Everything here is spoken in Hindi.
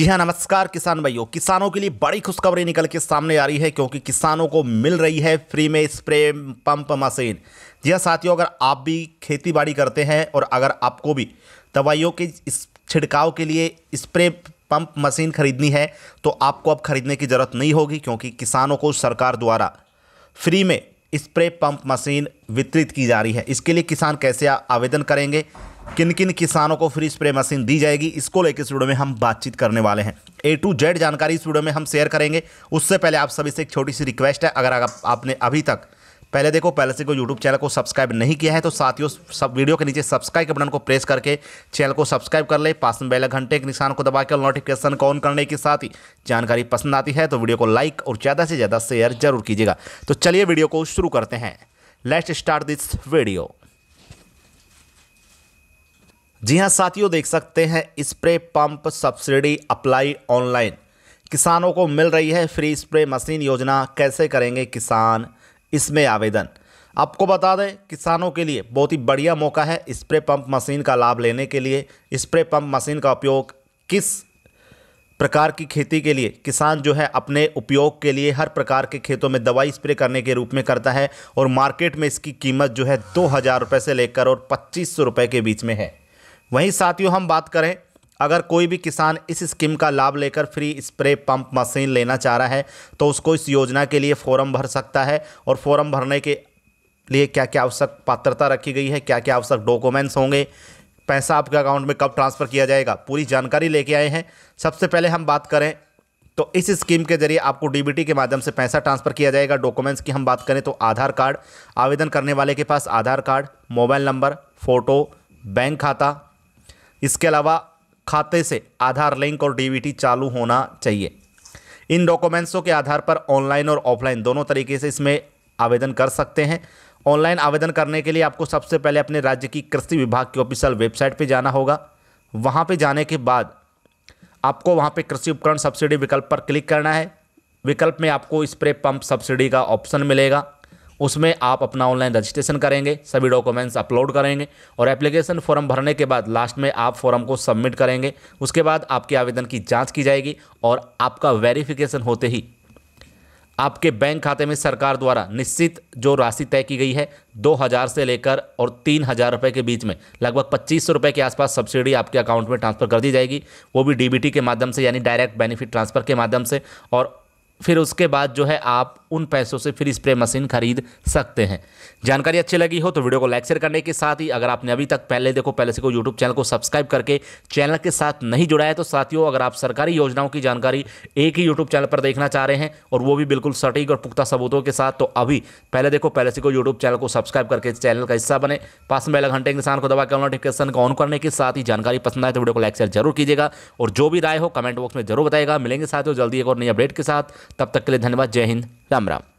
जी हाँ नमस्कार किसान भाइयों किसानों के लिए बड़ी खुशखबरी निकल के सामने आ रही है क्योंकि किसानों को मिल रही है फ्री में स्प्रे पंप मशीन जी हाँ साथियों अगर आप भी खेती बाड़ी करते हैं और अगर आपको भी दवाइयों के छिड़काव के लिए स्प्रे पंप मशीन खरीदनी है तो आपको अब खरीदने की ज़रूरत नहीं होगी क्योंकि किसानों को सरकार द्वारा फ्री में स्प्रे पंप मशीन वितरित की जा रही है इसके लिए किसान कैसे आवेदन करेंगे किन किन किसानों को फ्री स्प्रे मशीन दी जाएगी इसको लेकर इस वीडियो में हम बातचीत करने वाले हैं ए टू जेड जानकारी इस वीडियो में हम शेयर करेंगे उससे पहले आप सभी से एक छोटी सी रिक्वेस्ट है अगर आप, आपने अभी तक पहले देखो पहले से कोई यूट्यूब चैनल को सब्सक्राइब नहीं किया है तो साथियों सब वीडियो के नीचे सब्सक्राइब के बटन को प्रेस करके चैनल को सब्सक्राइब कर ले पास में बेल घंटे के निशान को दबाकर नोटिफिकेशन को ऑन करने के साथ ही जानकारी पसंद आती है तो वीडियो को लाइक और ज़्यादा से ज़्यादा शेयर जरूर कीजिएगा तो चलिए वीडियो को शुरू करते हैं लेट्स स्टार्ट दिस वीडियो जी हां साथियों देख सकते हैं spray pump subsidy apply online किसानों को मिल रही है फ्री स्प्रे मशीन योजना कैसे करेंगे किसान इसमें आवेदन आपको बता दें किसानों के लिए बहुत ही बढ़िया मौका है स्प्रे पंप मशीन का लाभ लेने के लिए स्प्रे पंप मशीन का उपयोग किस प्रकार की खेती के लिए किसान जो है अपने उपयोग के लिए हर प्रकार के खेतों में दवाई स्प्रे करने के रूप में करता है और मार्केट में इसकी कीमत जो है दो हज़ार रुपये से लेकर और पच्चीस सौ रुपये के बीच में है वहीं साथियों हम बात करें अगर कोई भी किसान इस स्कीम का लाभ लेकर फ्री स्प्रे पंप मशीन लेना चाह रहा है तो उसको इस योजना के लिए फॉर्म भर सकता है और फॉर्म भरने के लिए क्या क्या आवश्यक पात्रता रखी गई है क्या क्या आवश्यक डॉक्यूमेंट्स होंगे पैसा आपके अकाउंट में कब ट्रांसफ़र किया जाएगा पूरी जानकारी लेके आए हैं सबसे पहले हम बात करें तो इस स्कीम के जरिए आपको डीबीटी के माध्यम से पैसा ट्रांसफर किया जाएगा डॉक्यूमेंट्स की हम बात करें तो आधार कार्ड आवेदन करने वाले के पास Aadhaar card mobile number photo bank खाता इसके अलावा खाते से आधार लिंक और डीबीटी चालू होना चाहिए इन डॉक्यूमेंट्सों के आधार पर ऑनलाइन और ऑफलाइन दोनों तरीके से इसमें आवेदन कर सकते हैं ऑनलाइन आवेदन करने के लिए आपको सबसे पहले अपने राज्य की कृषि विभाग की ऑफिशियल वेबसाइट पर जाना होगा वहाँ पर जाने के बाद आपको वहाँ पर कृषि उपकरण सब्सिडी विकल्प पर क्लिक करना है विकल्प में आपको स्प्रे पंप सब्सिडी का ऑप्शन मिलेगा उसमें आप अपना ऑनलाइन रजिस्ट्रेशन करेंगे सभी डॉक्यूमेंट्स अपलोड करेंगे और एप्लीकेशन फॉर्म भरने के बाद लास्ट में आप फॉर्म को सबमिट करेंगे उसके बाद आपके आवेदन की जाँच की जाएगी और आपका वेरिफिकेशन होते ही आपके बैंक खाते में सरकार द्वारा निश्चित जो राशि तय की गई है 2000 से लेकर और तीन हज़ार रुपये के बीच में लगभग पच्चीस सौ रुपये के आसपास सब्सिडी आपके अकाउंट में ट्रांसफ़र कर दी जाएगी वो भी डीबीटी के माध्यम से यानी डायरेक्ट बेनिफिट ट्रांसफ़र के माध्यम से और फिर उसके बाद जो है आप उन पैसों से फिर स्प्रे मशीन खरीद सकते हैं जानकारी अच्छी लगी हो तो वीडियो को लाइक शेयर करने के साथ ही अगर आपने अभी तक पहले देखो पहले से कोई यूट्यूब चैनल को सब्सक्राइब करके चैनल के साथ नहीं जुड़ा है तो साथियों अगर आप सरकारी योजनाओं की जानकारी एक ही यूट्यूब चैनल पर देखना चाह रहे हैं और वो भी बिल्कुल सटीक और पुख्ता सबूतों के साथ तो अभी पहले देखो पहले से कोई यूट्यूब चैनल को सब्सक्राइब करके चैनल का हिस्सा बने पास में अलग घंटे के को दबा कर नोटिफिकेशन को ऑन करने के साथ ही जानकारी पसंद आए तो वीडियो को लाइक शेयर जरूर कीजिएगा और जो भी राय हो कमेंट बॉक्स में जरूर बताएगा मिलेंगे साथियों जल्दी एक और नई अपडेट के साथ तब तक के लिए धन्यवाद जय हिंद राम राम